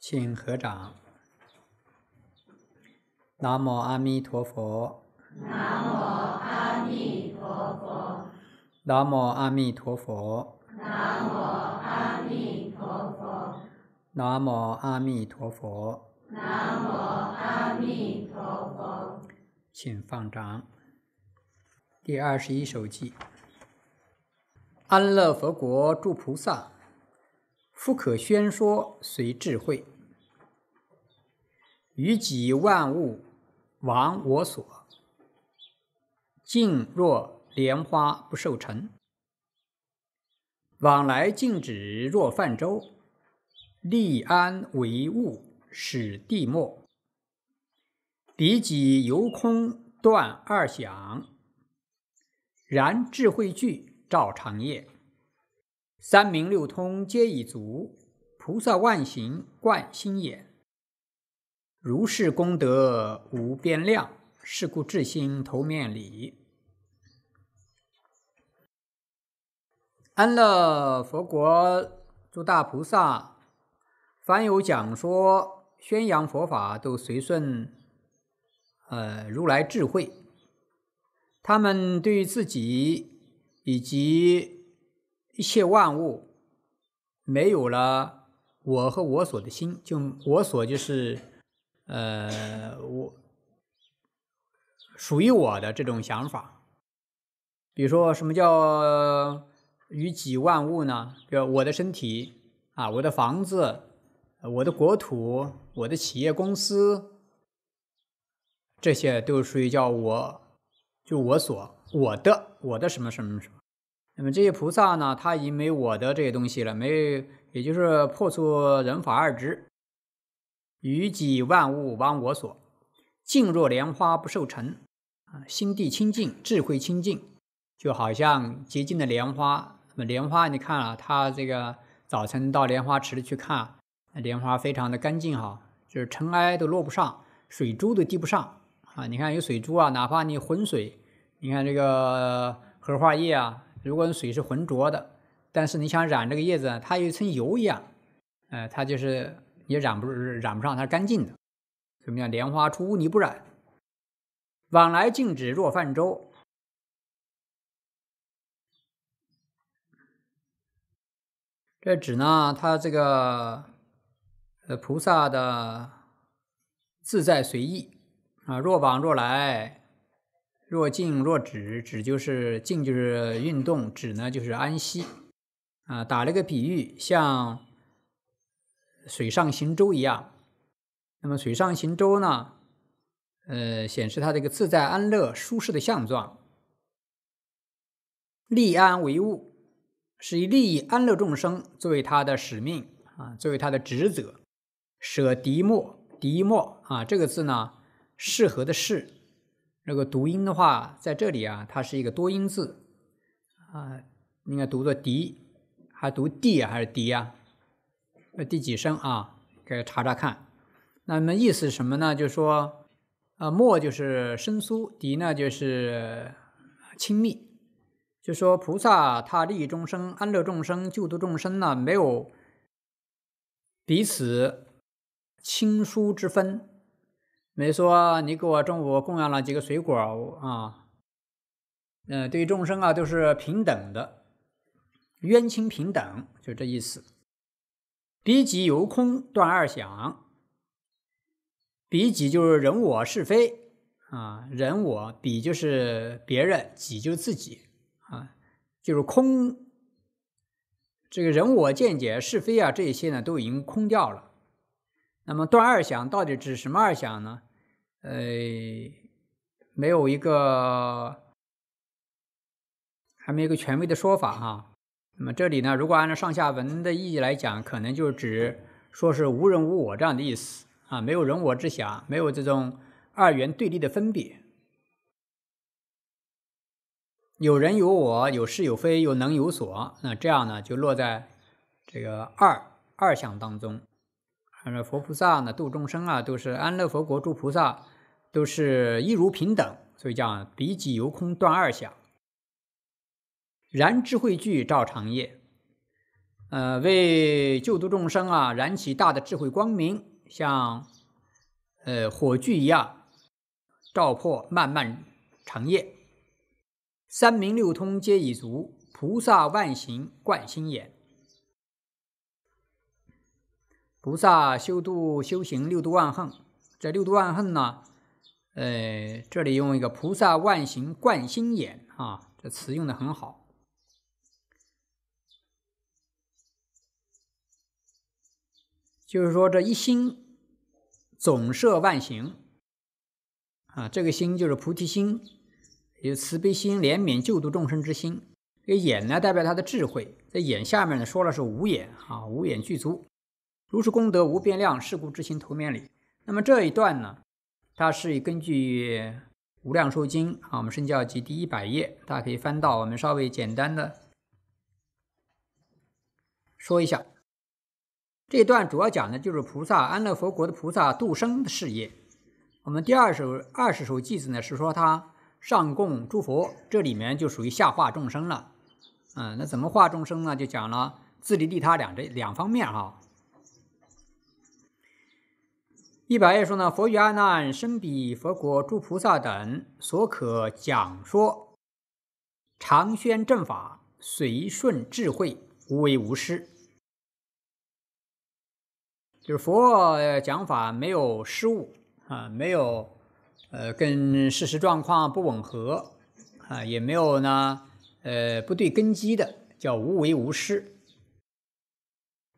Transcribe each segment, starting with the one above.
请合掌。南无阿弥陀佛。南无阿弥陀佛。南无阿弥陀佛。南无阿弥陀佛。南无阿弥陀佛。南无阿弥陀佛。请放掌。第二十一首偈：安乐佛国诸菩萨。夫可宣说随智慧，于己万物亡我所。静若莲花不受尘，往来静止若泛舟。立安为物使地没，彼己由空断二想。然智慧炬照长夜。三明六通皆已足，菩萨万行贯心眼。如是功德无边量，是故智心投面礼。安乐佛国诸大菩萨，凡有讲说、宣扬佛法，都随顺，呃，如来智慧。他们对自己以及。一切万物没有了我和我所的心，就我所就是，呃，我属于我的这种想法。比如说，什么叫与己万物呢？比如我的身体啊，我的房子，我的国土，我的企业公司，这些都属于叫我，就我所我的，我的什么什么什么。那么这些菩萨呢，他已经没我的这些东西了，没，也就是破除人法二执，于己万物帮我所，静若莲花不受尘啊，心地清净，智慧清净，就好像洁净的莲花。那么莲花，你看了，它这个早晨到莲花池里去看，莲花非常的干净哈，就是尘埃都落不上，水珠都滴不上啊。你看有水珠啊，哪怕你浑水，你看这个荷花叶啊。如果水是浑浊的，但是你想染这个叶子，它有一层油一样，呃，它就是也染不染不上，它是干净的。什么叫莲花出污泥不染？往来静止若泛舟。这指呢，它这个呃菩萨的自在随意啊，若往若来。若静若止，止就是静，就是运动；止呢就是安息。啊，打了个比喻，像水上行舟一样。那么水上行舟呢？呃，显示它这个自在安乐、舒适的相状。利安为物，是以利益安乐众生作为他的使命啊，作为他的职责。舍敌莫敌莫啊，这个字呢，适合的适。那个读音的话，在这里啊，它是一个多音字啊，应该读作“笛”，还读“ d 还是“笛”呀？呃，第几声啊？给查查看。那么意思什么呢？就是说，啊，“墨就是生疏，“笛呢就是亲密。就说菩萨他利益众生、安乐众生、救度众生呢，没有彼此亲疏之分。没说你给我中午供养了几个水果啊？嗯，对众生啊都是平等的，冤亲平等就这意思。比己由空断二想，比己就是人我是非啊，人我比就是别人己就是自己啊，就是空。这个人我见解是非啊，这些呢都已经空掉了。那么断二想到底指什么二想呢？呃，没有一个，还没有一个权威的说法哈。那么这里呢，如果按照上下文的意义来讲，可能就是指说是无人无我这样的意思啊，没有人我之狭，没有这种二元对立的分别。有人有我，有是，有非，有能，有所。那这样呢，就落在这个二二项当中。那佛菩萨呢，度众生啊，都是安乐佛国诸菩萨，都是一如平等，所以讲比己由空断二想，燃智慧炬照长夜，呃，为救度众生啊，燃起大的智慧光明，像呃火炬一样，照破漫漫长夜，三明六通皆已足，菩萨万行贯心眼。菩萨修度修行六度万恨，这六度万恨呢？呃，这里用一个菩萨万行观心眼啊，这词用的很好。就是说这一心总摄万行啊，这个心就是菩提心，有慈悲心、怜悯救度众生之心。这眼呢，代表他的智慧，在眼下面呢说了是五眼啊，五眼具足。如是功德无变量，是故知心头面里。那么这一段呢，它是根据《无量寿经》啊，我们《圣教集》第一百页，大家可以翻到。我们稍微简单的说一下，这一段主要讲的就是菩萨安乐佛国的菩萨度生的事业。我们第二首二十首偈子呢，是说他上供诸佛，这里面就属于下化众生了。嗯，那怎么化众生呢？就讲了自利利他两这两方面哈。一百页说呢，佛与阿难、生比佛国诸菩萨等所可讲说，常宣正法，随顺智慧，无为无失。就是佛讲法没有失误啊，没有，呃，跟事实状况不吻合啊，也没有呢，呃，不对根基的，叫无为无失。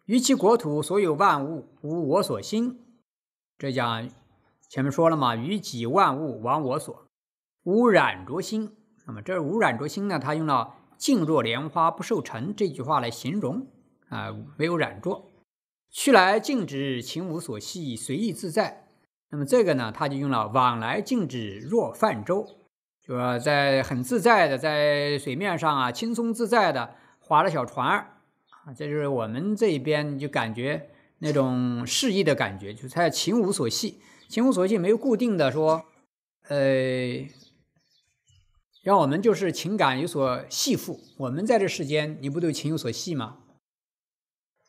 于其国土所有万物，无我所心。这讲前面说了嘛，于己万物亡我所，无染浊心。那么这无染浊心呢，他用了静若莲花不受尘这句话来形容啊，没有染着。去来静止，情无所系，随意自在。那么这个呢，他就用了往来静止若泛舟，就说在很自在的在水面上啊，轻松自在的划着小船儿啊，这就是我们这边就感觉。那种诗意的感觉，就是他情无所系，情无所系没有固定的说，呃，让我们就是情感有所系缚。我们在这世间，你不都情有所系吗？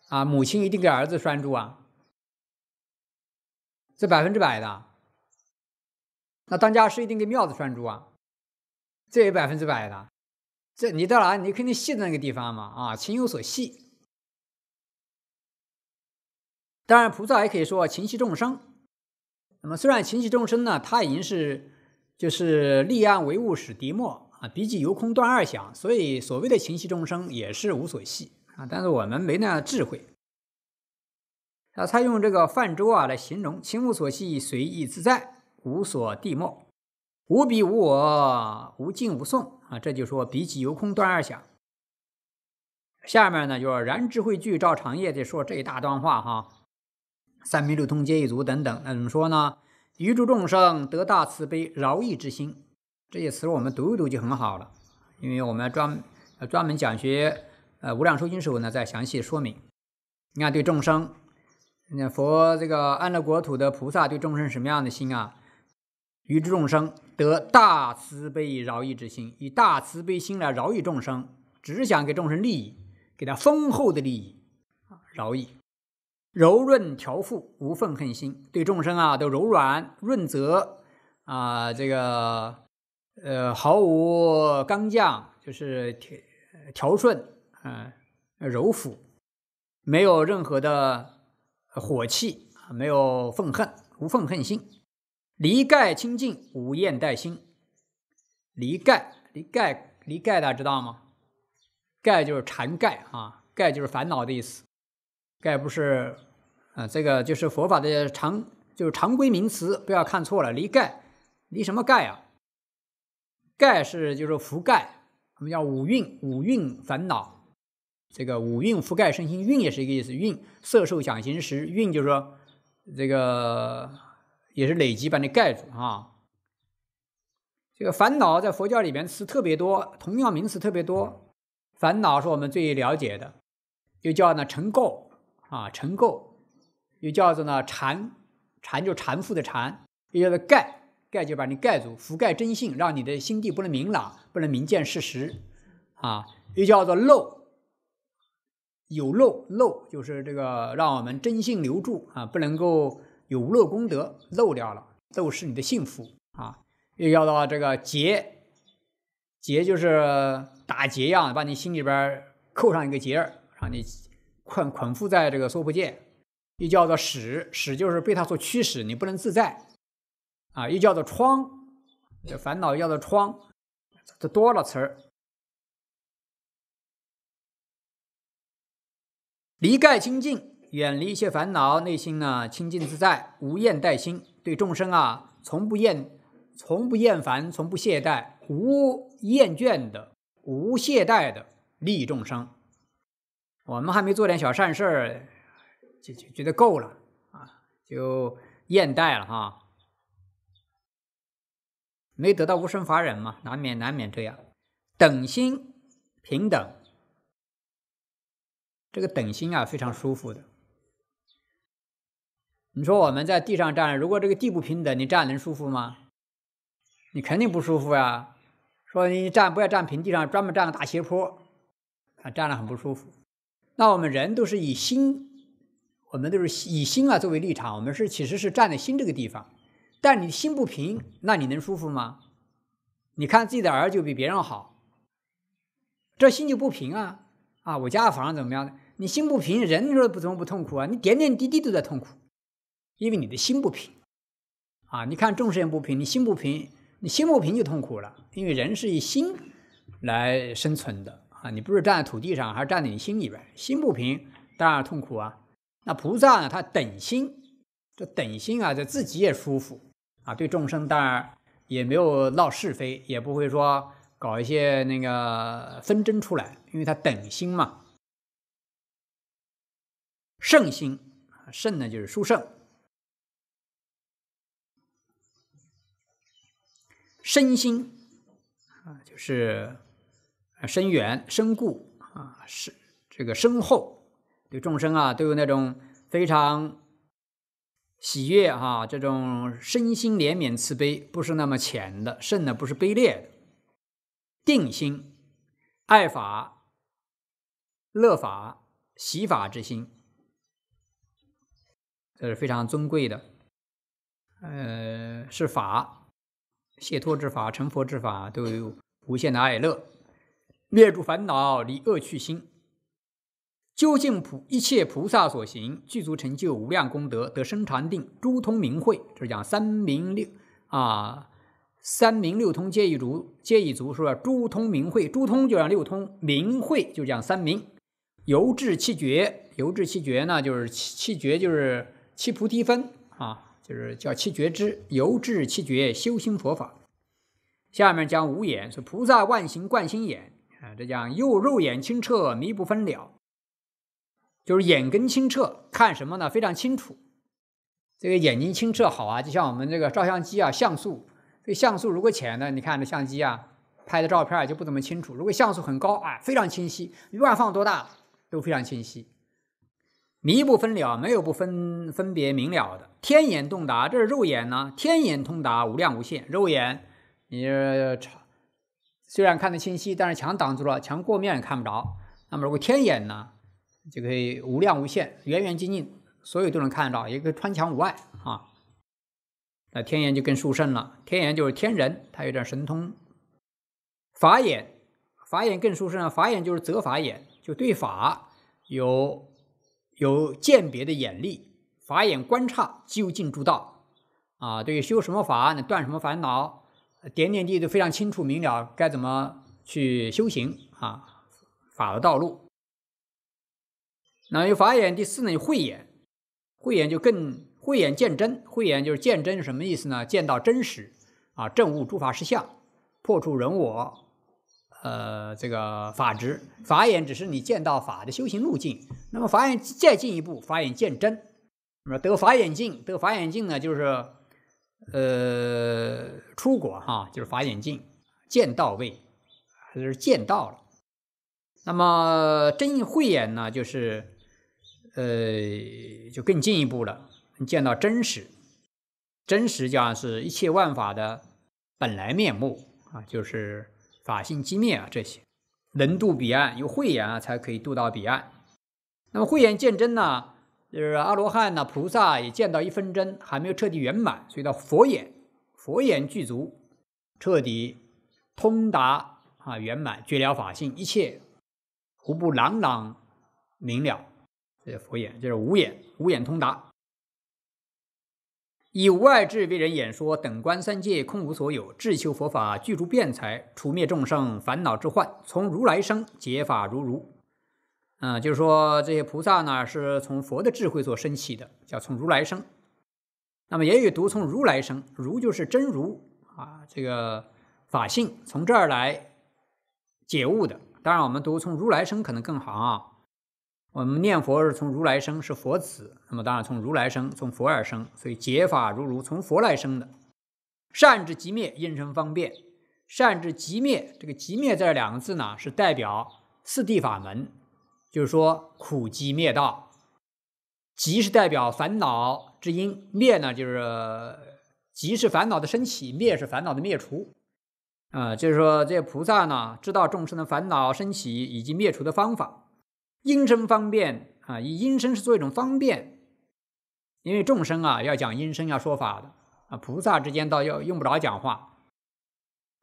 啊，母亲一定给儿子拴住啊，这百分之百的。那当家是一定给庙子拴住啊，这也百分之百的。这你到哪，你肯定系在那个地方嘛啊，情有所系。当然，菩萨还可以说情系众生。那么，虽然情系众生呢，他已经是就是立案唯物，使敌末啊，比起由空断二想，所以所谓的情系众生也是无所系啊。但是我们没那样智慧。啊，他用这个泛舟啊来形容情无所系，随意自在，无所蒂末，无彼无我，无进无送啊。这就说比起由空断二想。下面呢，就是燃智慧聚照长夜的说这一大段话哈。三民六通皆一足等等，那怎么说呢？于诸众生得大慈悲饶益之心，这些词我们读一读就很好了。因为我们要专专门讲学呃《无量寿经》时候呢，再详细说明。你看对众生，那佛这个安乐国土的菩萨对众生什么样的心啊？于诸众生得大慈悲饶益之心，以大慈悲心来饶益众生，只想给众生利益，给他丰厚的利益，饶益。柔润调复，无愤恨心，对众生啊都柔软润泽啊，这个呃毫无钢架，就是调调顺啊，柔抚，没有任何的火气没有愤恨，无愤恨心。离盖清净，无厌怠心。离盖，离盖，离盖的知道吗？盖就是缠盖啊，盖就是烦恼的意思。盖不是，啊，这个就是佛法的常，就是常规名词，不要看错了。离盖，离什么盖啊？盖是就是覆盖，我们叫五蕴，五蕴烦恼，这个五蕴覆盖身心，蕴也是一个意思，蕴色受想行识，蕴就是说这个也是累积把你盖住啊。这个烦恼在佛教里面是特别多，同样名词特别多，烦恼是我们最了解的，又叫呢尘垢。啊，尘垢，又叫做呢缠，缠就缠缚的缠，又叫做盖，盖就把你盖住，覆盖真性，让你的心地不能明朗，不能明见事实，啊，又叫做漏，有漏漏就是这个让我们真性留住啊，不能够有无漏功德漏掉了，漏失你的幸福啊，又叫做这个结，结就是打结呀，把你心里边扣上一个结儿，让你。捆捆缚在这个娑婆界，又叫做使使，就是被他所驱使，你不能自在，啊，又叫做窗，这烦恼叫做窗，这多了词儿。离盖清净，远离一些烦恼，内心呢清净自在，无厌怠心，对众生啊，从不厌，从不厌烦，从不懈怠，无厌倦的，无懈怠的利众生。我们还没做点小善事儿，就就觉得够了啊，就厌怠了哈。没得到无生法忍嘛，难免难免这样。等心平等，这个等心啊，非常舒服的。你说我们在地上站，如果这个地不平等，你站能舒服吗？你肯定不舒服呀。说你站不要站平地上，专门站个大斜坡，啊，站了很不舒服。那我们人都是以心，我们都是以心啊作为立场，我们是其实是站在心这个地方。但你心不平，那你能舒服吗？你看自己的儿子比别人好，这心就不平啊！啊，我家的房怎么样？呢？你心不平，人你说不怎么不痛苦啊？你点点滴滴都在痛苦，因为你的心不平啊！你看众生不平，你心不平，你心不平就痛苦了，因为人是以心来生存的。啊，你不是站在土地上，还是站在你心里边？心不平，当然痛苦啊。那菩萨呢？他等心，这等心啊，这自己也舒服啊，对众生当然也没有闹是非，也不会说搞一些那个纷争出来，因为他等心嘛。圣心，圣呢就是殊胜，身心啊，就是。深远深固啊，是这个深厚，对众生啊都有那种非常喜悦哈，这种身心怜悯慈悲，不是那么浅的，甚的不是卑劣的，定心爱法、乐法、喜法之心，这是非常尊贵的，呃，是法、解脱之法、成佛之法，都有无限的爱乐。灭诸烦恼，离恶去心，究竟菩一切菩萨所行具足成就无量功德，得生禅定，诸通明慧。这是讲三明六啊，三明六通皆一足，皆一足是吧？诸通明慧，诸通就讲六通，明慧就讲三明。由至气觉，由至气觉呢，就是气气觉，就是七菩提分啊，就是叫气觉之。由至气觉修心佛法。下面讲五眼，是菩萨万行观心眼。啊，这叫又肉眼清澈，迷不分了，就是眼根清澈，看什么呢？非常清楚。这个眼睛清澈好啊，就像我们这个照相机啊，像素。这像素如果浅呢，你看这相机啊，拍的照片就不怎么清楚。如果像素很高啊，非常清晰，乱放多大都非常清晰。迷不分了，没有不分分别明了的。天眼洞达，这是肉眼呢。天眼通达无量无限，肉眼你。虽然看得清晰，但是墙挡住了，墙过面也看不着。那么如果天眼呢，就可以无量无限、远远近近，所有都能看得到，也可以穿墙无碍啊。那天眼就更殊胜了。天眼就是天人，他有点神通。法眼，法眼更殊胜法眼就是则法眼，就对法有有鉴别的眼力。法眼观察究竟诸道啊，对于修什么法，断什么烦恼。点点地都非常清楚明了，该怎么去修行啊？法的道路。那有法眼，第四呢？慧眼。慧眼就更慧眼见真，慧眼就是见真是什么意思呢？见到真实啊，证悟诸法实相，破除人我。呃，这个法执，法眼只是你见到法的修行路径。那么法眼再进一步，法眼见真，那么得法眼净。得法眼净呢，就是。呃，出国哈，就是法眼见见到位，就是见到了。那么真慧眼呢，就是呃，就更进一步了，见到真实。真实就像是一切万法的本来面目啊，就是法性机灭啊这些。能渡彼岸，有慧眼啊才可以渡到彼岸。那么慧眼见真呢？就是阿罗汉呢，菩萨也见到一分真，还没有彻底圆满，所以叫佛眼。佛眼具足，彻底通达啊，圆满觉了法性，一切无不朗朗明了。这佛眼就是无眼，无眼通达，以无碍智为人演说，等观三界空无所有，智修佛法具足辩才，除灭众生烦恼之患，从如来生，解法如如。嗯，就是说这些菩萨呢，是从佛的智慧所升起的，叫从如来生。那么也有读从如来生，如就是真如啊，这个法性从这儿来解悟的。当然，我们读从如来生可能更好啊。我们念佛是从如来生，是佛子。那么当然从如来生，从佛而生，所以解法如如，从佛来生的。善之极灭，因生方便；善之极灭，这个极灭这两个字呢，是代表四地法门。就是说，苦集灭道，集是代表烦恼之因，灭呢就是集是烦恼的升起，灭是烦恼的灭除。啊，就是说这菩萨呢，知道众生的烦恼升起以及灭除的方法，音声方便啊，以音声是做一种方便，因为众生啊要讲音声要说法的啊，菩萨之间倒要用不着讲话，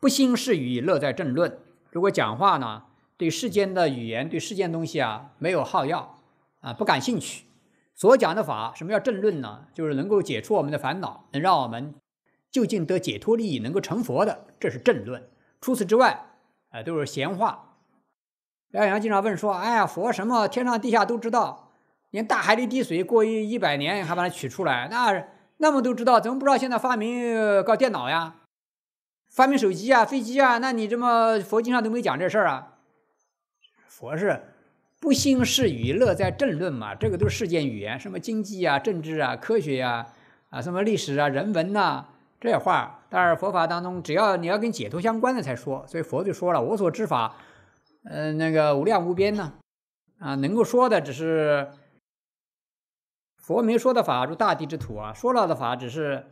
不兴是语，乐在正论。如果讲话呢？对世间的语言，对世间东西啊，没有好药，啊不感兴趣。所讲的法，什么叫正论呢？就是能够解除我们的烦恼，能让我们就近得解脱利益，能够成佛的，这是正论。除此之外，啊都是闲话。梁阳经常问说：“哎呀，佛什么天上地下都知道，连大海里滴水过一一百年还把它取出来，那那么都知道，怎么不知道现在发明搞电脑呀，发明手机啊、飞机啊？那你这么佛经上都没讲这事儿啊？”佛是不兴事娱乐在正论嘛，这个都是世间语言，什么经济啊、政治啊、科学呀、啊什么历史啊、人文呐这些话。但是佛法当中，只要你要跟解脱相关的才说，所以佛就说了：“我所知法，嗯，那个无量无边呢，啊，能够说的只是佛没说的法如大地之土啊，说了的法只是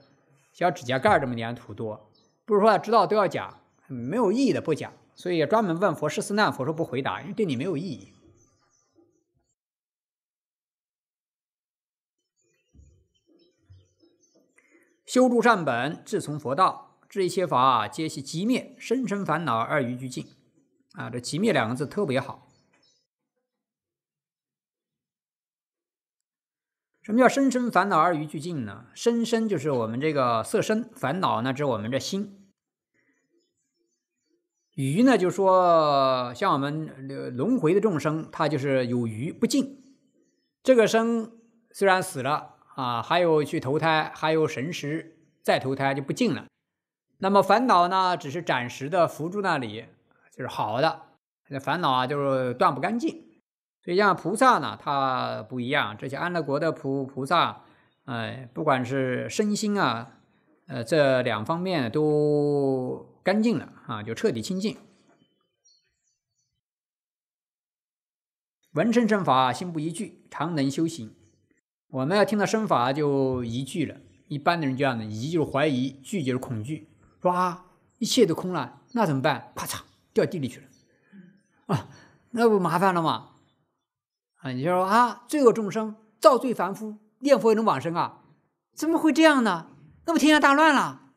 小指甲盖这么点土多，不是说知道都要讲，没有意义的不讲。”所以也专门问佛是死难，佛说不回答，因为对你没有意义。修筑善本，自从佛道，这一切法皆系极灭，生生烦恼二余俱尽。啊，这“极灭”两个字特别好。什么叫生生烦恼二余俱尽呢？生生就是我们这个色身，烦恼呢指我们这心。余呢，就说像我们轮回的众生，他就是有余不尽。这个生虽然死了啊，还有去投胎，还有神识再投胎就不尽了。那么烦恼呢，只是暂时的扶住那里，就是好的。烦恼啊，就是断不干净。所以像菩萨呢，他不一样，这些安乐国的菩菩萨，哎，不管是身心啊，呃，这两方面都。干净了啊，就彻底清净。闻声生法，心不疑惧，常能修行。我们要听到声法就疑惧了，一般的人就这样的，疑就是怀疑，惧就是恐惧，说啊，一切都空了，那怎么办？啪嚓掉地里去了啊，那不麻烦了吗？啊，你就说啊，罪恶众生造罪凡夫念佛也能往生啊？怎么会这样呢？那不天下大乱了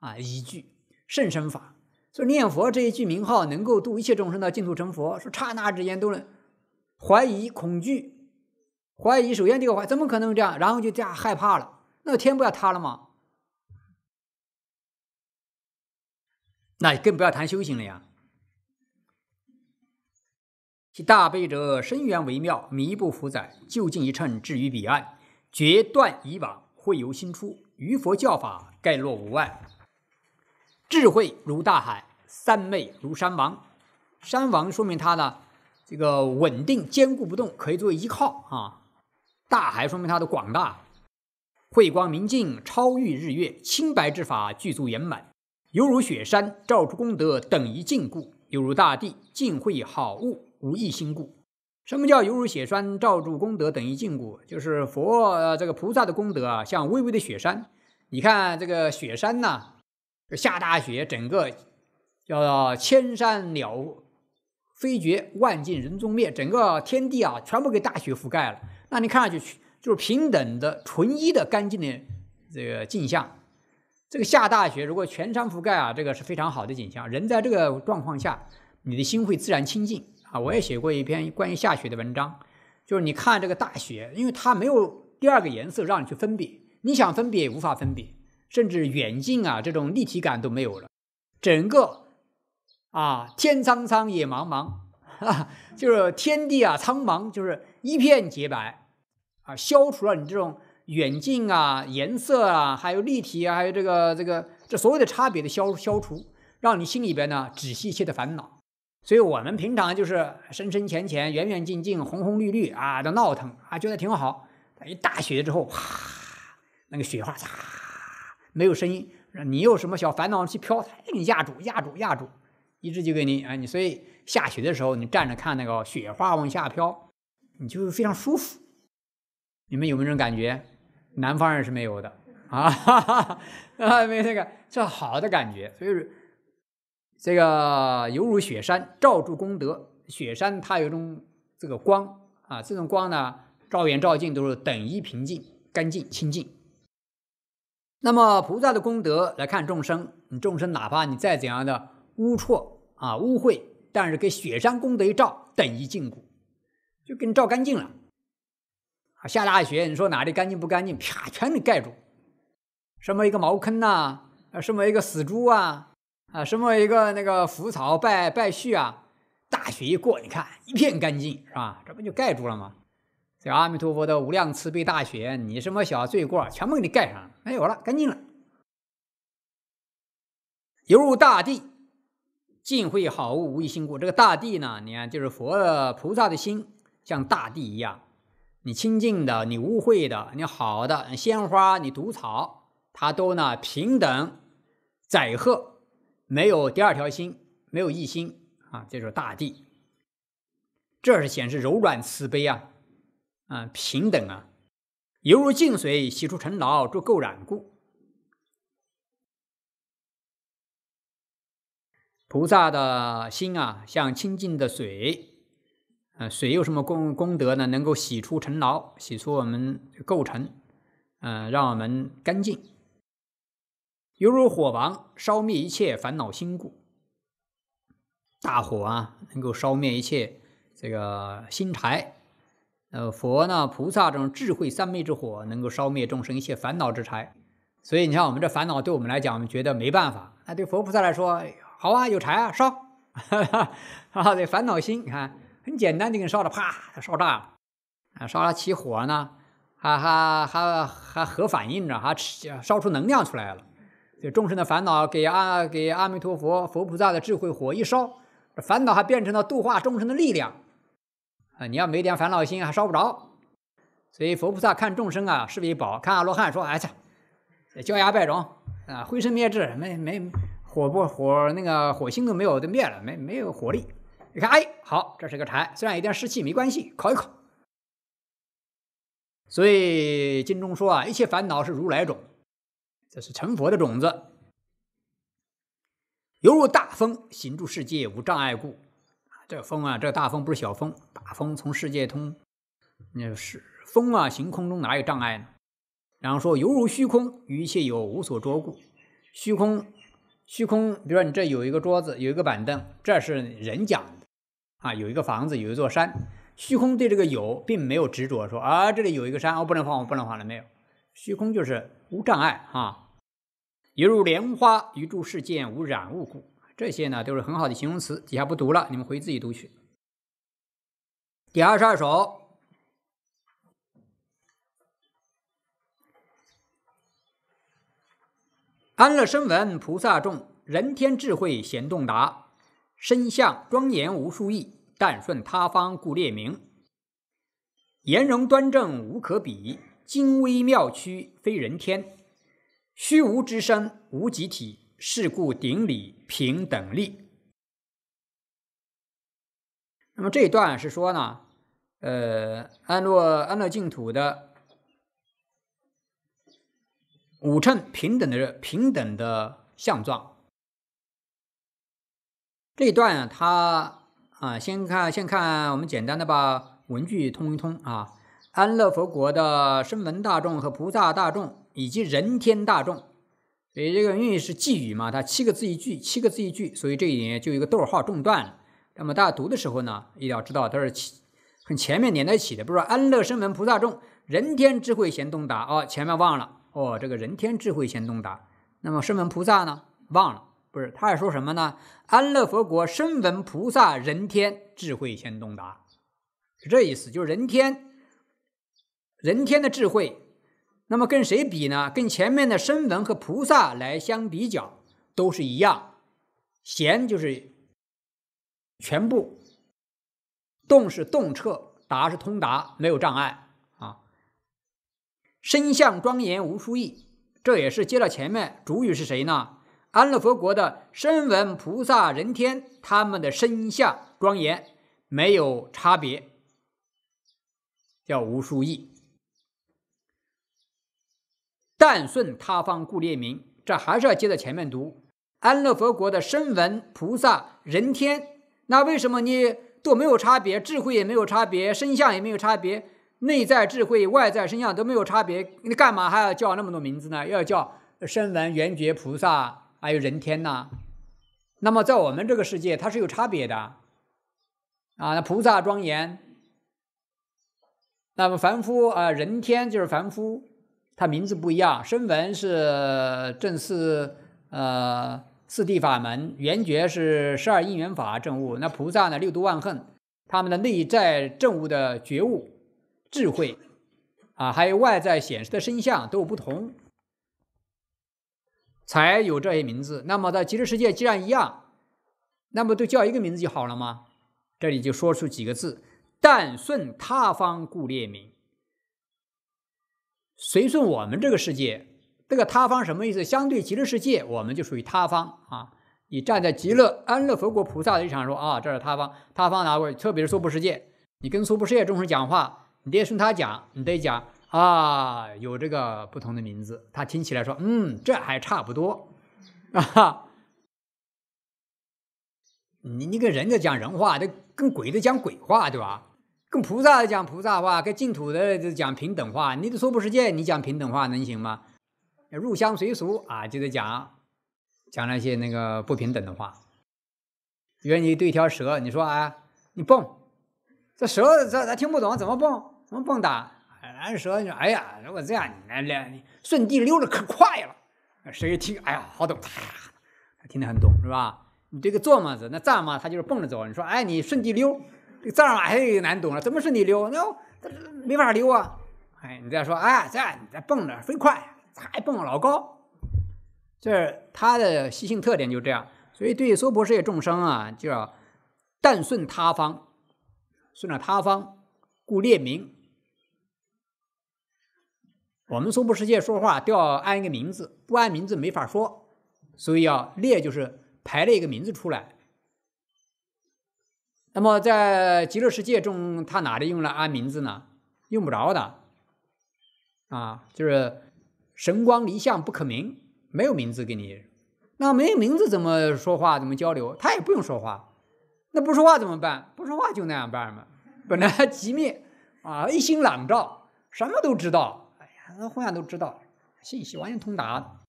啊，疑惧。甚深法，说念佛这一句名号能够度一切众生到净土成佛，说刹那之间都能怀疑恐惧，怀疑首先这个怀怎么可能这样？然后就这样害怕了，那天不要塌了吗？那更不要谈修行了呀。其大悲者，深源微妙，弥不福载，就近一称，至于彼岸，决断以往，会由心出，于佛教法，概落无外。智慧如大海，三昧如山王。山王说明他呢，这个稳定坚固不动，可以作为依靠啊。大海说明他的广大，慧光明镜超越日月，清白之法具足圆满，犹如雪山照出功德等于净故，犹如大地尽会好物无一心故。什么叫犹如雪山照住功德等于净故？就是佛呃这个菩萨的功德啊，像巍巍的雪山。你看这个雪山呢。下大雪，整个叫千山鸟飞绝，万径人踪灭，整个天地啊，全部给大雪覆盖了。那你看上去就是平等的、纯一的、干净的这个景象。这个下大雪，如果全山覆盖啊，这个是非常好的景象。人在这个状况下，你的心会自然清净啊。我也写过一篇关于下雪的文章，就是你看这个大雪，因为它没有第二个颜色让你去分别，你想分别也无法分别。甚至远近啊，这种立体感都没有了。整个啊，天苍苍，野茫茫，就是天地啊苍茫，就是一片洁白啊，消除了你这种远近啊、颜色啊、还有立体啊、还有这个这个这所有的差别的消消除，让你心里边呢，只细细的烦恼。所以，我们平常就是深深浅浅、远远近近、红红绿绿啊，都闹腾啊，觉得挺好。一大雪之后，啪，那个雪花，擦。没有声音，你有什么小烦恼去飘，它给你压住压住压住，一直就给你啊！你，所以下雪的时候你站着看那个雪花往下飘，你就非常舒服。你们有没有这种感觉？南方人是没有的啊哈哈啊，没那个这好的感觉。所以这个犹如雪山照住功德，雪山它有一种这个光啊，这种光呢照远照近都是等一平静干净清净。那么菩萨的功德来看众生，你众生哪怕你再怎样的污龊啊、污秽，但是给雪山功德一照，等于净谷，就给你照干净了。啊，下大雪，你说哪里干净不干净？啪，全给盖住。什么一个茅坑呐，啊，什么一个死猪啊，啊，什么一个那个腐草败败絮啊，大雪一过，你看一片干净，是吧？这不就盖住了吗？这阿弥陀佛的无量慈悲大雪，你什么小罪过，全部给你盖上，没有了，干净了。犹如大地，尽会好物无一心故。这个大地呢，你看就是佛菩萨的心，像大地一样，你清净的，你污秽的，你好的鲜花，你毒草，它都呢平等载荷，没有第二条心，没有一心啊，就是大地。这是显示柔软慈悲啊。啊，平等啊，犹如净水洗出尘劳诸垢染故。菩萨的心啊，像清净的水，啊，水有什么功功德呢？能够洗出尘劳，洗出我们垢尘，嗯，让我们干净。犹如火王烧灭一切烦恼心故，大火啊，能够烧灭一切这个心柴。呃，佛呢、菩萨这种智慧三昧之火，能够烧灭众生一切烦恼之柴。所以你像我们这烦恼，对我们来讲，我们觉得没办法。那对佛菩萨来说，好啊，有柴啊，烧。啊，这烦恼心，你看，很简单，就给烧了，啪，烧炸了。啊，烧了起火呢，还还还还核反应着，还烧出能量出来了。这众生的烦恼，给阿给阿弥陀佛、佛菩萨的智慧火一烧，烦恼还变成了度化众生的力量。你要没点烦恼心还烧不着，所以佛菩萨看众生啊视为宝，看阿罗汉说：“哎呀，焦牙败种啊，灰身灭智，没没火不火那个火星都没有，都灭了，没没有火力。你看，哎，好，这是个柴，虽然有点湿气，没关系，烤一烤。所以经中说啊，一切烦恼是如来种，这是成佛的种子，犹如大风行住世界无障碍故。”这风啊，这大风不是小风，大风从世界通，那是风啊，行空中哪有障碍呢？然后说，犹如虚空，一切有无所捉故。虚空，虚空，比如说你这有一个桌子，有一个板凳，这是人讲的啊，有一个房子，有一座山。虚空对这个有并没有执着，说啊，这里有一个山，我不能放，我不能放了，没有。虚空就是无障碍啊，犹如莲花，于诸世界无染物故。这些呢都是很好的形容词，底下不读了，你们回自己读去。第二十二首，安乐声闻菩萨众，人天智慧咸洞达，身相庄严无数义，但顺他方故列名。颜容端正无可比，精微妙曲非人天，虚无之身无极体。事故顶礼平等力。那么这一段是说呢，呃，安乐安乐净土的五乘平等的平等的相状。这一段啊，它啊，先看先看，我们简单的把文句通一通啊。安乐佛国的声闻大众和菩萨大众以及人天大众。所以这个韵是寄语嘛，它七个字一句，七个字一句，所以这里就有一个逗号中断了。那么大家读的时候呢，一定要知道它是很前面连在一起的，不是说安乐生闻菩萨众，人天智慧贤东达哦，前面忘了哦，这个人天智慧贤东达，那么生闻菩萨呢忘了，不是，他是说什么呢？安乐佛国生闻菩萨，人天智慧贤动达，是这意思，就是人天，人天的智慧。那么跟谁比呢？跟前面的声闻和菩萨来相比较，都是一样。贤就是全部，动是动彻，达是通达，没有障碍啊。身相庄严无殊异，这也是接了前面。主语是谁呢？安乐佛国的声闻菩萨、人天，他们的身相庄严没有差别，叫无殊异。但顺他方故列名，这还是要接着前面读。安乐佛国的声闻菩萨、人天，那为什么你都没有差别？智慧也没有差别，身相也没有差别，内在智慧、外在身相都没有差别，你干嘛还要叫那么多名字呢？要叫声闻、缘觉、菩萨，还有人天呐。那么在我们这个世界，它是有差别的啊。那菩萨庄严，那么凡夫啊，人天就是凡夫。他名字不一样，声闻是正四，呃，四地法门；圆觉是十二因缘法正悟。那菩萨呢，六度万恨，他们的内在正悟的觉悟智慧，啊，还有外在显示的身相都有不同，才有这些名字。那么在极乐世界既然一样，那么都叫一个名字就好了吗？这里就说出几个字：但顺他方故列名。所以说我们这个世界，这个他方什么意思？相对极乐世界，我们就属于他方啊。你站在极乐安乐佛国菩萨的立场说啊，这是他方，他方哪位？特别是娑婆世界，你跟娑婆世界众生讲话，你得顺他讲，你得讲啊，有这个不同的名字，他听起来说，嗯，这还差不多 啊。你你跟人家讲人话，这跟鬼子讲鬼话，对吧？跟菩萨讲菩萨话，跟净土的就讲平等话。你都说不是戒，你讲平等话能行吗？入乡随俗啊，就得讲讲那些那个不平等的话。比如你对一条蛇，你说啊，你蹦，这蛇这它听不懂，怎么蹦？怎么蹦哒？那蛇你说，哎呀，如果这样你来来，顺地溜的可快了。蛇一听，哎呀，好懂，听得很懂是吧？你这个坐嘛子，那站嘛，它就是蹦着走。你说，哎，你顺地溜。这藏话还难懂了，怎么是你溜？那没法溜啊！哎，你再说，哎，这你再蹦着飞快，还蹦老高，这它的习性特点就这样。所以对娑婆世界众生啊，就要但顺他方，顺着他方故列名。我们娑婆世界说话都要按一个名字，不按名字没法说，所以要列，就是排列一个名字出来。那么在极乐世界中，他哪里用了安名字呢？用不着的，啊，就是神光离相不可名，没有名字给你。那没有名字怎么说话？怎么交流？他也不用说话。那不说话怎么办？不说话就那样办嘛。本来 极灭啊，一心朗照，什么都知道。哎呀，那互相都知道，信息完全通达。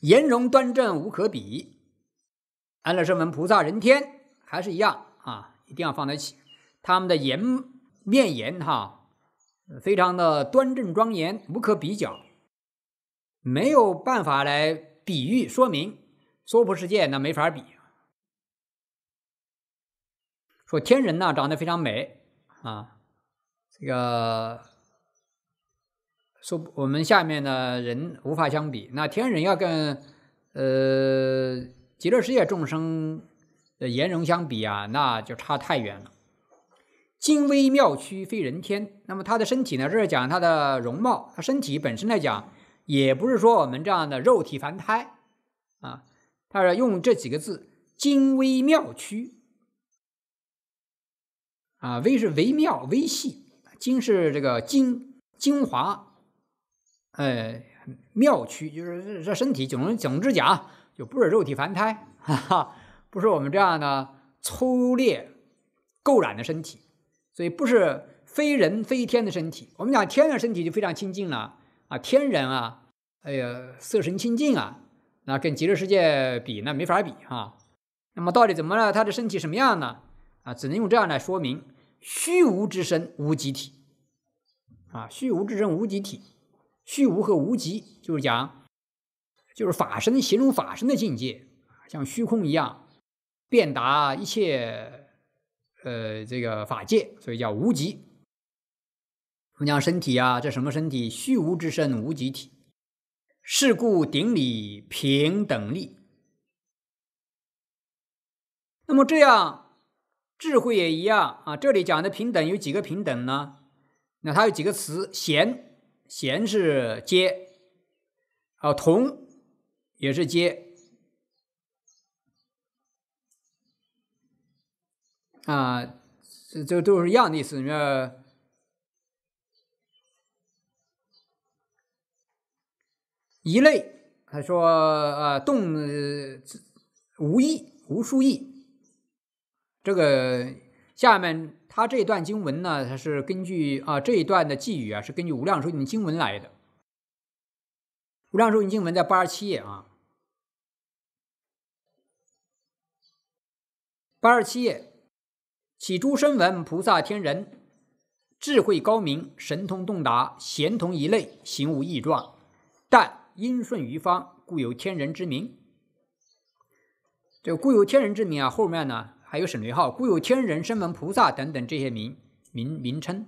颜容端正无可比。安乐圣门菩萨、人天还是一样啊，一定要放在一起。他们的颜面颜哈，非常的端正庄严，无可比较，没有办法来比喻说明。娑婆世界那没法比，说天人呢长得非常美啊，这个说我们下面的人无法相比。那天人要跟呃。极乐世界众生的颜容相比啊，那就差太远了。精微妙躯非人天，那么他的身体呢？这是讲他的容貌，他身体本身来讲，也不是说我们这样的肉体凡胎啊。他是用这几个字：精微妙躯啊，微是微妙微细，精是这个精精华，呃，妙躯就是这身体，总总之讲，就不是肉体凡胎，哈哈，不是我们这样的粗劣垢染的身体，所以不是非人非天的身体。我们讲天的身体就非常清净了啊，天人啊，哎呀，色神清净啊，那跟极乐世界比那没法比啊。那么到底怎么了？他的身体什么样呢？啊，只能用这样来说明：虚无之身，无极体啊，虚无之身，无极体。虚无和无极就是讲。就是法身，形容法身的境界，像虚空一样，遍达一切，呃，这个法界，所以叫无极。你讲身体啊，这什么身体？虚无之身，无极体。是故顶礼平等力。那么这样，智慧也一样啊。这里讲的平等有几个平等呢？那它有几个词？贤贤是接，啊，同。也是接啊，这这都是一样的意思。里一类，他说啊，动无益无数益。这个下面他这段经文呢，它是根据啊这一段的寄语啊，是根据《无量寿经》经文来的，《无量寿经》经文在八十七页啊。八十七页，起诸声闻菩萨天人，智慧高明，神通洞达，贤同一类，行无异状，但因顺于方，故有天人之名。这个“故有天人之名”啊，后面呢还有省略号，故有天人、声闻菩萨等等这些名名名称。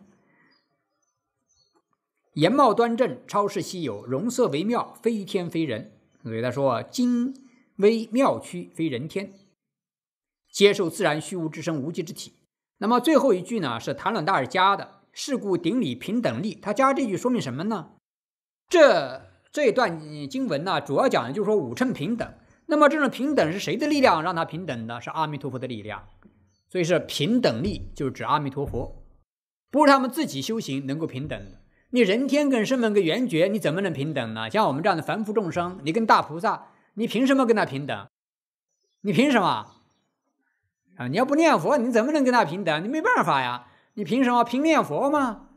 颜貌端正，超世稀有，容色微妙，非天非人。所以他说：“精微妙曲，非人天。”接受自然虚无之身无极之体。那么最后一句呢？是谭冉大尔加的，是故顶礼平等力。他加这句说明什么呢？这这一段经文呢，主要讲的就是说五乘平等。那么这种平等是谁的力量让他平等呢？是阿弥陀佛的力量。所以是平等力，就是指阿弥陀佛，不是他们自己修行能够平等的。你人天跟声闻跟缘觉，你怎么能平等呢？像我们这样的凡夫众生，你跟大菩萨，你凭什么跟他平等？你凭什么？啊！你要不念佛，你怎么能跟他平等？你没办法呀！你凭什么？凭念佛吗？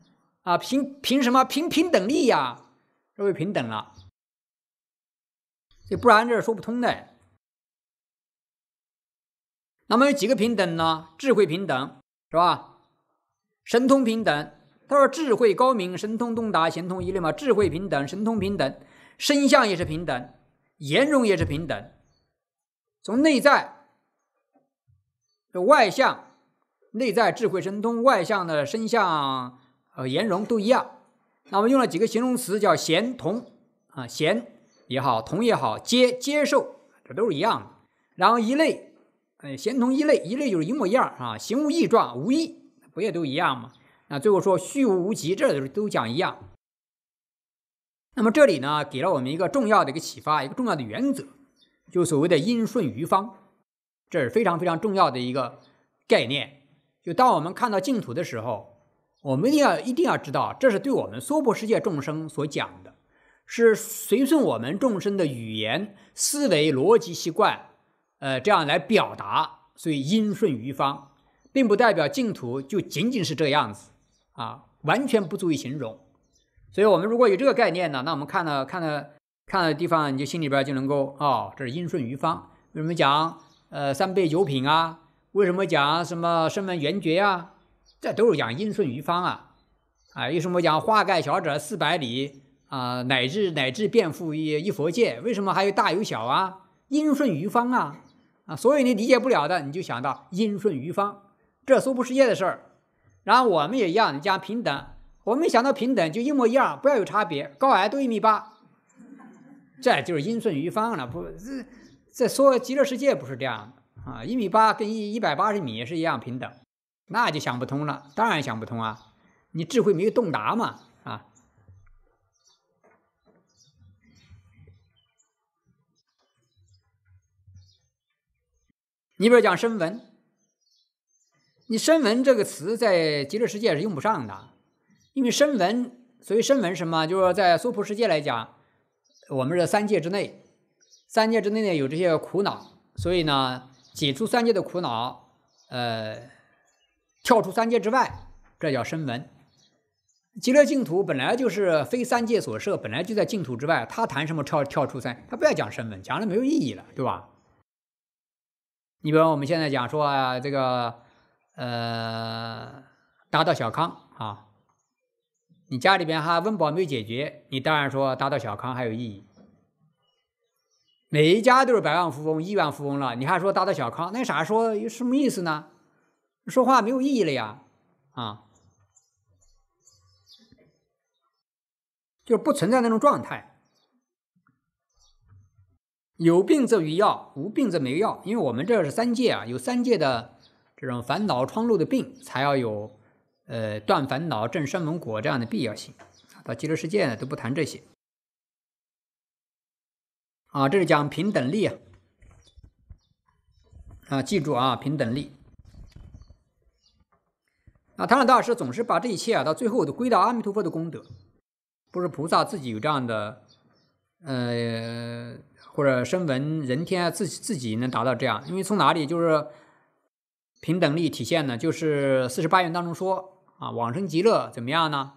啊，凭凭什么？凭平等力呀！这就平等了。这不然这说不通的。那么有几个平等呢？智慧平等，是吧？神通平等。他说智慧高明，神通通达，神通一类嘛。智慧平等，神通平等，身相也是平等，颜容也是平等，从内在。外向、内在智慧神通，外向的身相、呃颜容都一样。那我们用了几个形容词，叫贤同啊贤也好，同也好，接接受，这都是一样的。然后一类，呃贤同一类，一类就是一模一样啊，形无异状，无异，不也都一样吗？那最后说虚无无极，这都都讲一样。那么这里呢，给了我们一个重要的一个启发，一个重要的原则，就所谓的因顺于方。这是非常非常重要的一个概念。就当我们看到净土的时候，我们一定要一定要知道，这是对我们娑婆世界众生所讲的，是随顺我们众生的语言、思维、逻辑习惯，呃，这样来表达，所以应顺于方，并不代表净土就仅仅是这样子啊，完全不足以形容。所以我们如果有这个概念呢，那我们看到看到看到的地方，你就心里边就能够啊，这是应顺于方，为什么讲？呃，三倍九品啊，为什么讲什么身份缘觉啊？这都是讲因顺于方啊。啊，为什么讲化盖小者四百里啊，乃至乃至遍覆一一佛界？为什么还有大有小啊？因顺于方啊啊！所以你理解不了的，你就想到因顺于方，这娑不世界的事儿。然后我们也一样，你讲平等。我们想到平等就一模一样，不要有差别，高矮都一米八，这就是因顺于方了，不是。在说极乐世界不是这样的啊，一米八跟一一百八十米是一样平等，那就想不通了，当然想不通啊，你智慧没有洞达嘛啊。你比如讲声闻，你声闻这个词在极乐世界是用不上的，因为声闻，所以声闻什么，就是说在娑婆世界来讲，我们这三界之内。三界之内呢有这些苦恼，所以呢解除三界的苦恼，呃，跳出三界之外，这叫声闻。极乐净土本来就是非三界所设，本来就在净土之外。他谈什么跳跳出三，他不要讲声闻，讲了没有意义了，对吧？你比如我们现在讲说啊，这个呃，达到小康啊，你家里边哈温饱没解决，你当然说达到小康还有意义。每一家都是百万富翁、亿万富翁了，你还说达到小康，那啥说有什么意思呢？说话没有意义了呀！啊，就不存在那种状态。有病则有药，无病则没药，因为我们这是三界啊，有三界的这种烦恼、疮漏的病，才要有呃断烦恼、正生门果这样的必要性到极乐世界呢，都不谈这些。啊，这是讲平等力啊，啊，记住啊，平等力啊。唐朗大师总是把这一切啊，到最后都归到阿弥陀佛的功德，不是菩萨自己有这样的，呃，或者声闻人天自自己能达到这样。因为从哪里就是平等力体现呢？就是四十八愿当中说啊，往生极乐怎么样呢？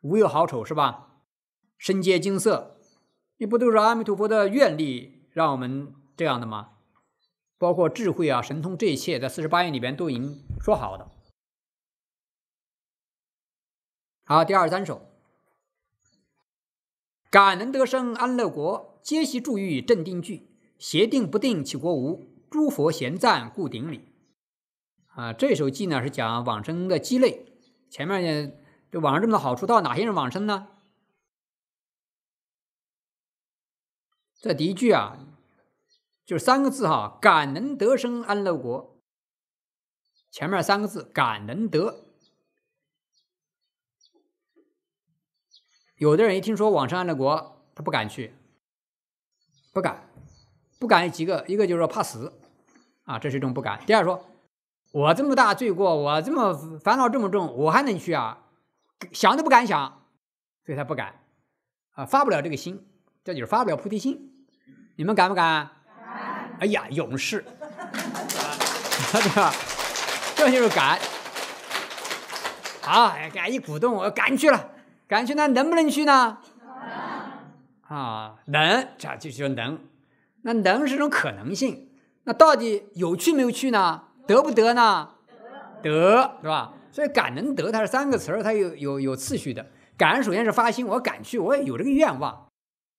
无有好丑是吧？身皆金色。你不都是阿弥陀佛的愿力让我们这样的吗？包括智慧啊、神通，这一切在四十八愿里边都已经说好的。好，第二三首，感能得生安乐国，皆悉住于正定具，邪定不定，其国无。诸佛咸赞故顶礼。啊，这首偈呢是讲往生的积累，前面呢，这往生这么多好处，到底哪些人往生呢？这第一句啊，就是三个字哈：“感能得生安乐国。”前面三个字“感能得”，有的人一听说往生安乐国，他不敢去，不敢，不敢。几个，一个就是说怕死啊，这是一种不敢；第二说，我这么大罪过，我这么烦恼这么重，我还能去啊？想都不敢想，所以他不敢啊，发不了这个心，这就是发不了菩提心。你们敢不敢？哎呀，勇士！这就是敢好，敢一鼓动，我敢去了，敢去那能不能去呢？啊，能，这就说能。那能是种可能性。那到底有去没有去呢？得不得呢？得，是吧？所以敢能得，它是三个词儿，它有有有次序的。敢首先是发心，我敢去，我也有这个愿望。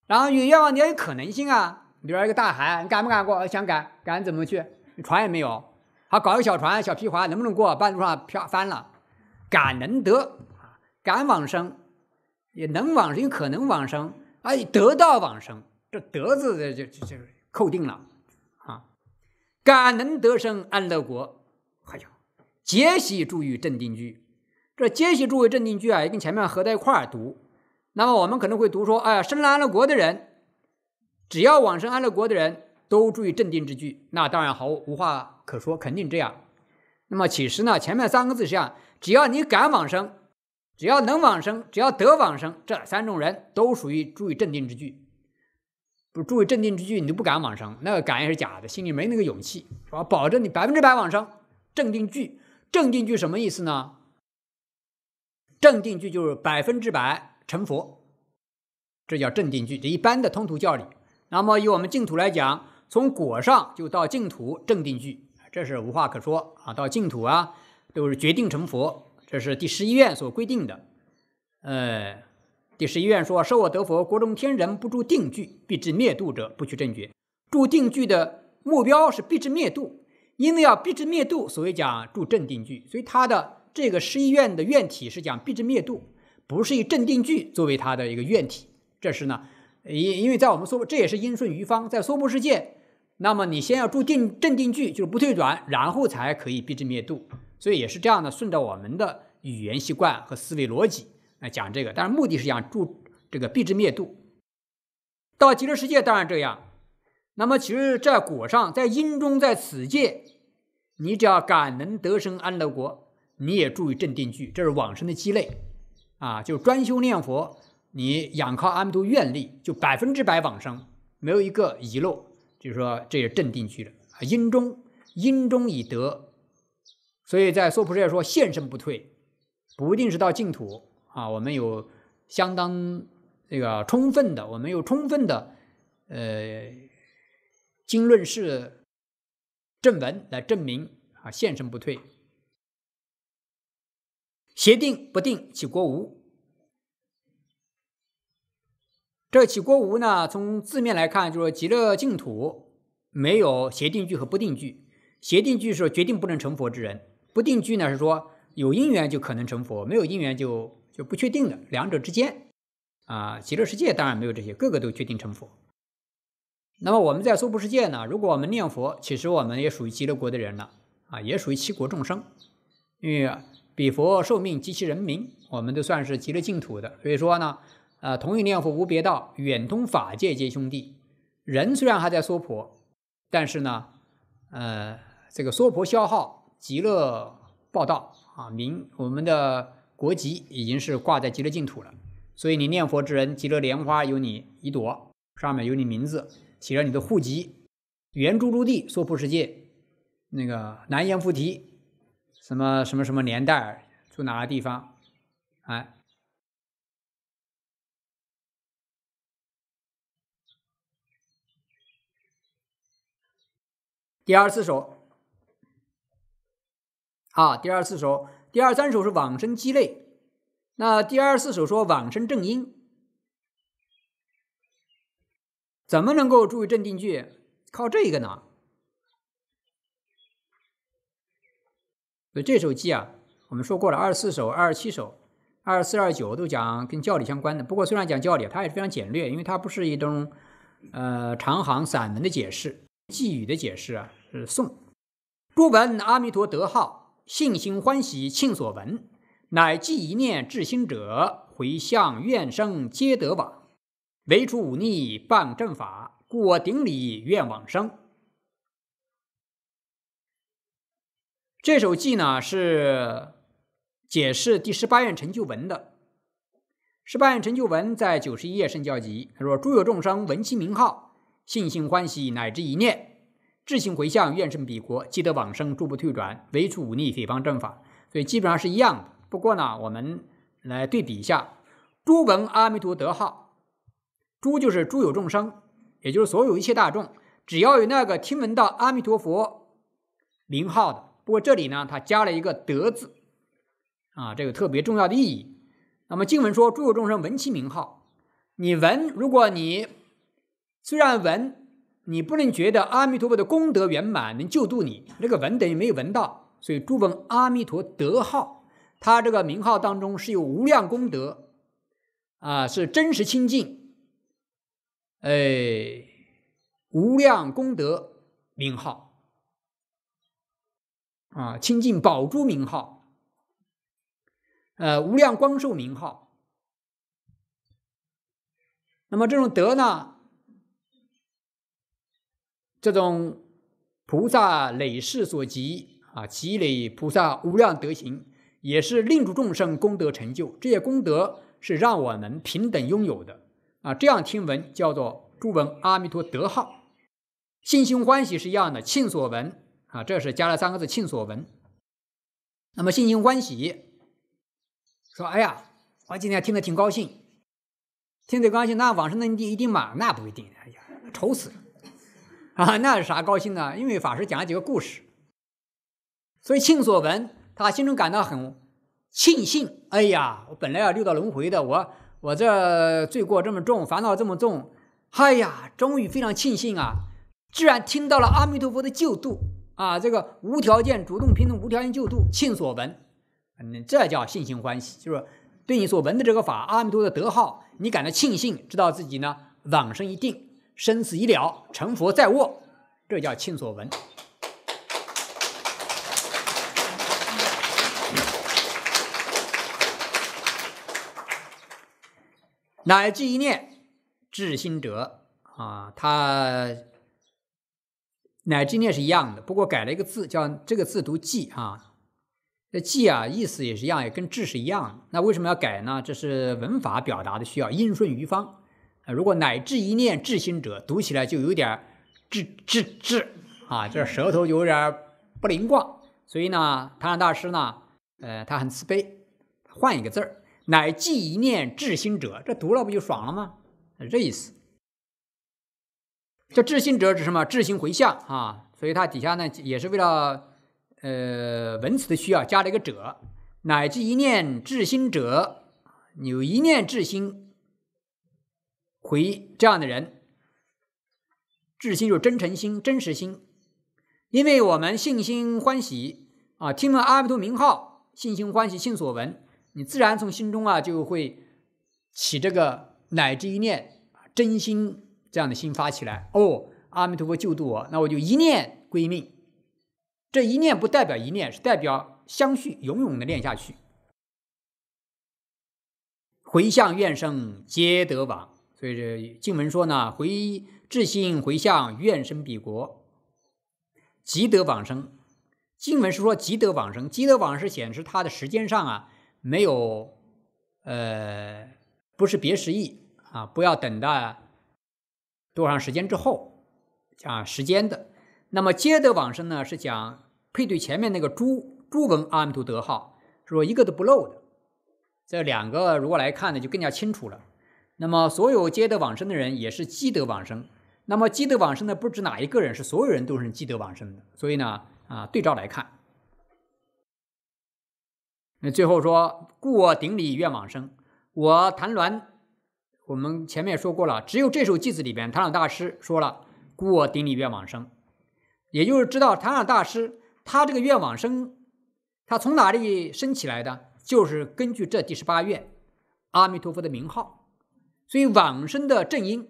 然后有愿望，你要有可能性啊。里边一个大海，你敢不敢过？想敢，敢怎么去？船也没有，好搞个小船、小皮划，能不能过？半路上漂翻了，敢能得敢往生，也能往生，可能往生，哎，得到往生，这得字的就就就扣定了啊，敢能得生安乐国，还有皆喜住于镇定句，这皆喜住于镇定句啊，也跟前面合在一块儿读。那么我们可能会读说，哎，生了安乐国的人。只要往生安乐国的人都注意镇定之句，那当然毫无话可说，肯定这样。那么其实呢，前面三个字上，只要你敢往生，只要能往生，只要得往生，这三种人都属于注意镇定之句。不注意镇定之句，你都不敢往生，那个敢也是假的，心里没那个勇气，是吧？保证你百分之百往生。镇定句，镇定句什么意思呢？镇定句就是百分之百成佛，这叫镇定句。这一般的通途教理。那么，以我们净土来讲，从果上就到净土正定句，这是无话可说啊。到净土啊，都是决定成佛，这是第十一愿所规定的。呃，第十一愿说：“设我得佛，国中天人不住定聚，必至灭度者，不取正觉。住定聚的目标是必至灭度，因为要必至灭度，所以讲住正定聚。所以他的这个十一愿的愿体是讲必至灭度，不是以正定聚作为他的一个愿体。这是呢。因因为在我们娑，这也是因顺于方，在娑婆世界，那么你先要住定镇定句，就是不退转，然后才可以避之灭度。所以也是这样的，顺着我们的语言习惯和思维逻辑来讲这个，但是目的是想住这个避之灭度。到极乐世界当然这样。那么其实，在果上，在因中，在此界，你只要感能得生安乐国，你也注意镇定句，这是往生的积累啊，就专修念佛。你仰靠阿弥陀愿力，就百分之百往生，没有一个遗漏。就是说，这是正定去的啊，因中因中以得，所以在《娑婆世界说现身不退，不一定是到净土啊。我们有相当那个充分的，我们有充分的呃经论是正文来证明啊，现身不退，邪定不定，其国无。这起国无呢？从字面来看，就是极乐净土没有邪定句和不定句。邪定句是决定不能成佛之人，不定句呢是说有因缘就可能成佛，没有因缘就就不确定的。两者之间啊，极乐世界当然没有这些，个个都决定成佛。那么我们在娑婆世界呢，如果我们念佛，其实我们也属于极乐国的人了啊，也属于七国众生。因为彼佛受命及其人民，我们都算是极乐净土的。所以说呢。啊，同一念佛无别道，远通法界皆兄弟。人虽然还在娑婆，但是呢，呃，这个娑婆消耗极乐报道啊，名我们的国籍已经是挂在极乐净土了。所以你念佛之人，极乐莲花有你一朵，上面有你名字，写着你的户籍、圆珠珠地、娑婆世界、那个南洋附提，什么什么什么年代住哪个地方，哎。第二四首，啊，第二四首，第二三首是往生积累，那第二四首说往生正因，怎么能够注意镇定句？靠这个呢？所以这首记啊，我们说过了，二十四首、二十七首、二十四、二十九都讲跟教理相关的。不过虽然讲教理，它也是非常简略，因为它不是一种呃长行散文的解释。寄语的解释啊，是宋，诸闻阿弥陀德号，信心欢喜庆所闻，乃即一念至心者，回向愿生皆得往，唯除忤逆谤正法，故我顶礼愿往生。这首偈呢，是解释第十八愿成就文的。十八愿成就文在九十一页《圣教集》，他说：“诸有众生闻其名号。”信心欢喜，乃至一念，至性回向，愿生彼国，即得往生，诸不退转，唯除忤逆诽谤正法。所以基本上是一样的。不过呢，我们来对比一下：诸闻阿弥陀德号，诸就是诸有众生，也就是所有一切大众，只要有那个听闻到阿弥陀佛名号的。不过这里呢，它加了一个“德”字，啊，这个特别重要的意义。那么经文说，诸有众生闻其名号，你闻，如果你。虽然闻，你不能觉得阿弥陀佛的功德圆满能救度你，那个闻等于没有闻到。所以，诸闻阿弥陀德号，他这个名号当中是有无量功德，啊，是真实清净，哎，无量功德名号，啊，清净宝珠名号，呃，无量光寿名号。那么这种德呢？这种菩萨累世所集啊，积累菩萨无量德行，也是令诸众生功德成就。这些功德是让我们平等拥有的啊。这样听闻叫做“诸闻阿弥陀德号”，心胸欢喜是一样的。庆所闻啊，这是加了三个字“庆所闻”。那么心心欢喜，说：“哎呀，我今天听得挺高兴，听得高兴，那往生的力一定吗？那不一定。哎呀，愁死了。” 啊，那是啥高兴呢？因为法师讲了几个故事，所以庆所闻，他心中感到很庆幸。哎呀，我本来要六道轮回的，我我这罪过这么重，烦恼这么重，哎呀，终于非常庆幸啊，居然听到了阿弥陀佛的救度啊！这个无条件、主动平等、无条件救度，庆所闻，嗯，这叫信心欢喜，就是对你所闻的这个法，阿弥陀的德号，你感到庆幸，知道自己呢往生一定。生死已了，成佛在握，这叫清所闻。乃即一念至心者啊，他乃即念是一样的，不过改了一个字，叫这个字读“寂”啊。这“寂”啊，意思也是一样，也跟“智”是一样。那为什么要改呢？这是文法表达的需要，应顺于方。如果乃至一念至心者，读起来就有点至至至啊，这舌头就有点不灵光。所以呢，唐山大师呢，呃，他很慈悲，换一个字儿，乃至一念至心者，这读了不就爽了吗？这意思。这至心者指什么？至心回向啊。所以他底下呢，也是为了呃文词的需要，加了一个者，乃至一念至心者，有一念至心。回这样的人，至心就是真诚心、真实心，因为我们信心欢喜啊，听闻阿弥陀名号，信心欢喜信所闻，你自然从心中啊就会起这个乃至一念真心这样的心发起来。哦，阿弥陀佛救度我，那我就一念归命，这一念不代表一念，是代表相续永永的念下去。回向愿生皆得往。所以这经文说呢，回智信回向愿生彼国，即得往生。经文是说即得往生，即得往是显示他的时间上啊没有，呃，不是别时意啊，不要等待多长时间之后啊，时间的。那么皆得往生呢，是讲配对前面那个诸诸文阿弥陀德号，是说一个都不漏的。这两个如果来看呢，就更加清楚了。那么，所有皆得往生的人也是积德往生。那么，积德往生的不止哪一个人，是所有人都是积德往生的。所以呢，啊，对照来看，那最后说，故我顶礼愿往生。我谭鸾，我们前面说过了，只有这首偈子里边，谭老大师说了，故我顶礼愿往生。也就是知道谭老大师他这个愿往生，他从哪里升起来的？就是根据这第十八愿，阿弥陀佛的名号。所以往生的正因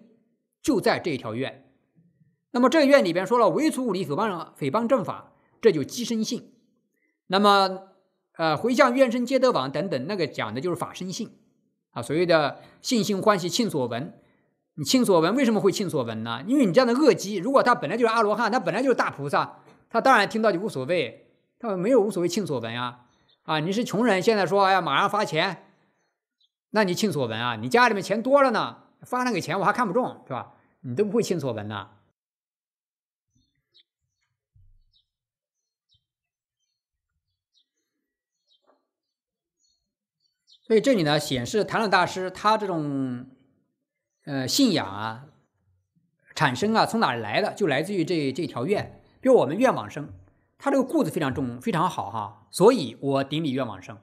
就在这一条愿，那么这愿里边说了，唯除五逆诽谤诽谤正法，这就积生性。那么，呃，回向愿生皆得往等等，那个讲的就是法生性啊。所谓的信心欢喜庆所闻，你庆所闻为什么会庆所闻呢？因为你这样的恶疾，如果他本来就是阿罗汉，他本来就是大菩萨，他当然听到就无所谓，他没有无所谓庆所闻呀。啊，你是穷人，现在说哎呀马上发钱。那你亲所闻啊？你家里面钱多了呢，发那个钱我还看不中，是吧？你都不会亲所闻呐。所以这里呢，显示谭老大师他这种，呃，信仰啊，产生啊，从哪里来的？就来自于这这条愿。比如我们愿往生，他这个故事非常重，非常好哈。所以我顶礼愿往生。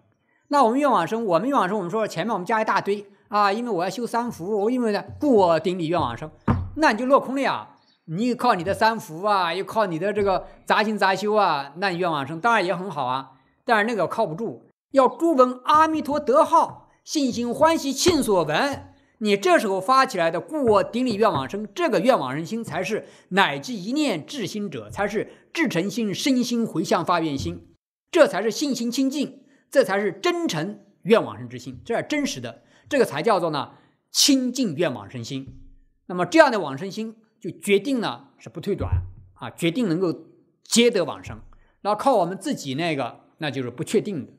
那我们愿往生，我们愿往生，我们说前面我们加一大堆啊，因为我要修三福，我因为呢，故我顶礼愿往生，那你就落空了呀。你又靠你的三福啊，又靠你的这个杂行杂修啊，那你愿往生当然也很好啊，但是那个靠不住。要诸闻阿弥陀德号，信心欢喜庆所闻。你这时候发起来的故我顶礼愿往生，这个愿往生心才是乃至一念至心者，才是至诚心身心回向发愿心，这才是信心清净。这才是真诚愿往生之心，这是真实的，这个才叫做呢清净愿往生心。那么这样的往生心就决定呢是不退转啊，决定能够皆得往生。那靠我们自己那个那就是不确定的，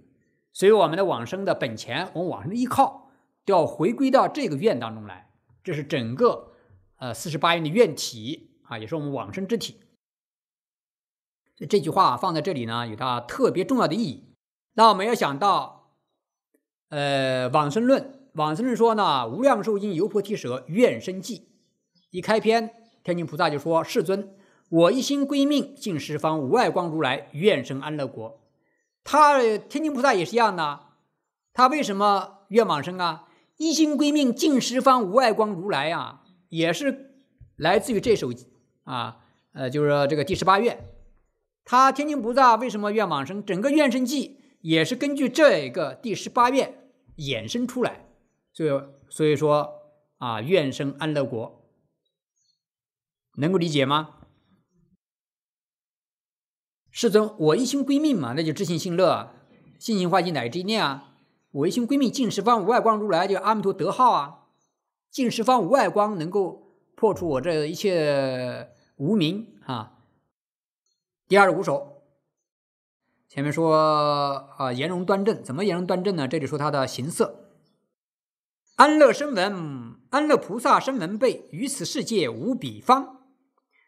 所以我们的往生的本钱，我们往生的依靠，要回归到这个愿当中来。这是整个呃四十八愿的愿体啊，也是我们往生之体。这句话放在这里呢，有它特别重要的意义。那我们要想到，呃，《往生论》《往生论》说呢，无量寿经由菩提舌愿生记，一开篇，天津菩萨就说：“世尊，我一心归命尽十方无碍光如来，愿生安乐国。”他天津菩萨也是一样的，他为什么愿往生啊？一心归命尽十方无碍光如来啊，也是来自于这首，啊，呃，就是这个第十八愿。他天津菩萨为什么愿往生？整个《愿生记》。也是根据这一个第十八愿衍生出来，所以所以说啊，愿生安乐国，能够理解吗？世尊，我一心归命嘛，那就知心信乐，信心化境乃至念啊，我一心归命尽十方无外光如来，就阿弥陀德号啊，尽十方无外光能够破除我这一切无名啊。第二十五首。前面说啊，颜容端正，怎么颜容端正呢？这里说他的形色。安乐声闻，安乐菩萨声闻背，于此世界无比方，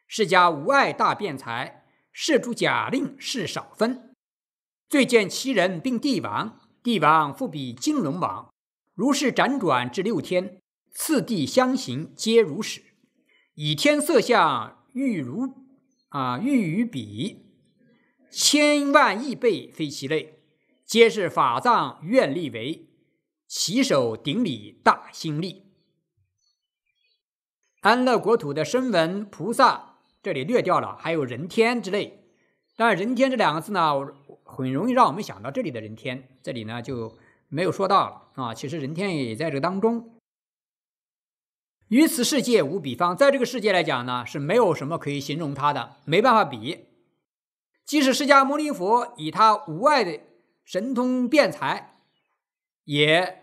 世家无爱大辩才，设诸假令是少分，最见其人并帝王，帝王复比金轮王，如是辗转至六天，次第相行皆如是，以天色相欲如啊欲与彼。千万亿倍非其类，皆是法藏愿力为起手顶礼大心力，安乐国土的声闻菩萨，这里略掉了，还有人天之类。但人天这两个字呢，很容易让我们想到这里的“人天”，这里呢就没有说到了啊。其实人天也在这个当中。于此世界无比方，在这个世界来讲呢，是没有什么可以形容它的，没办法比。即使释迦牟尼佛以他无碍的神通辩才，也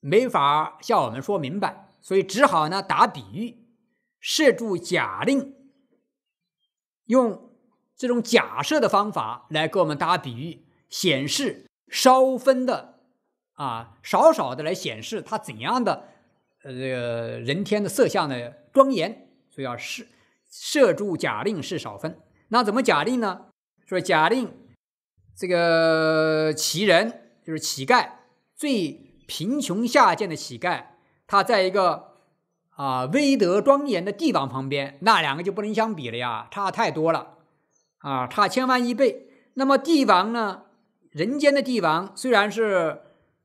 没法向我们说明白，所以只好呢打比喻，设住假令，用这种假设的方法来给我们打比喻，显示稍分的啊，少少的来显示他怎样的呃人天的色相的庄严，所以要设设住假令是少分。那怎么假定呢？说假定这个乞人就是乞丐，最贫穷下贱的乞丐，他在一个啊威德庄严的帝王旁边，那两个就不能相比了呀，差太多了啊，差千万亿倍。那么帝王呢？人间的帝王虽然是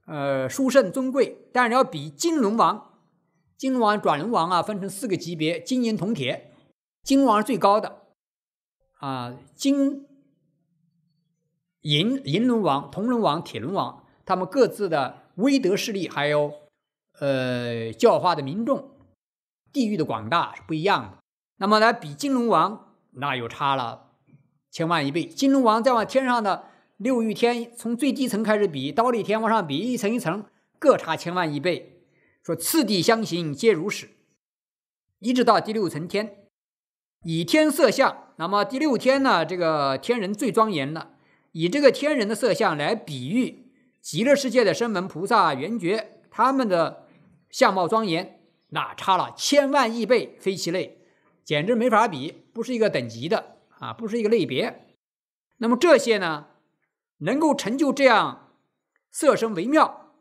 呃殊胜尊贵，但是要比金龙王、金龙王转龙王啊，分成四个级别：金银铜铁，金龙王是最高的。啊，金、银、银龙王、铜龙王、铁龙王，他们各自的威德势力，还有呃教化的民众，地域的广大是不一样的。那么来比金龙王，那又差了千万一倍。金龙王再往天上的六欲天，从最低层开始比，刀立天往上比，一层一层各差千万一倍。说次第相行，皆如是，一直到第六层天，以天色相。那么第六天呢？这个天人最庄严了，以这个天人的色相来比喻极乐世界的声闻菩萨、圆觉，他们的相貌庄严，那差了千万亿倍非其类，简直没法比，不是一个等级的啊，不是一个类别。那么这些呢，能够成就这样色身为妙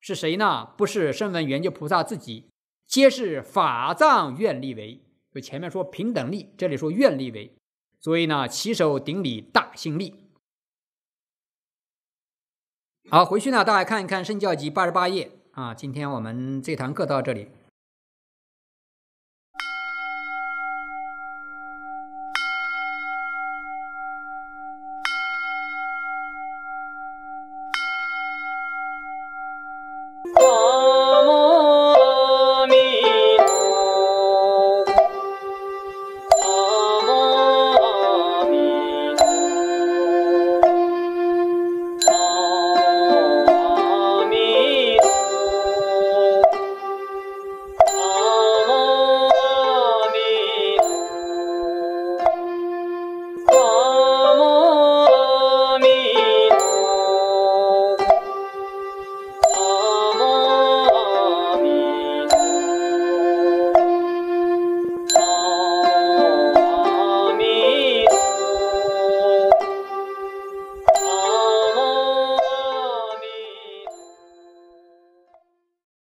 是谁呢？不是声闻圆觉菩萨自己，皆是法藏愿力为。就前面说平等力，这里说愿力为。所以呢，起手顶礼大兴利。好，回去呢，大家看一看《圣教集》八十八页啊。今天我们这堂课到这里。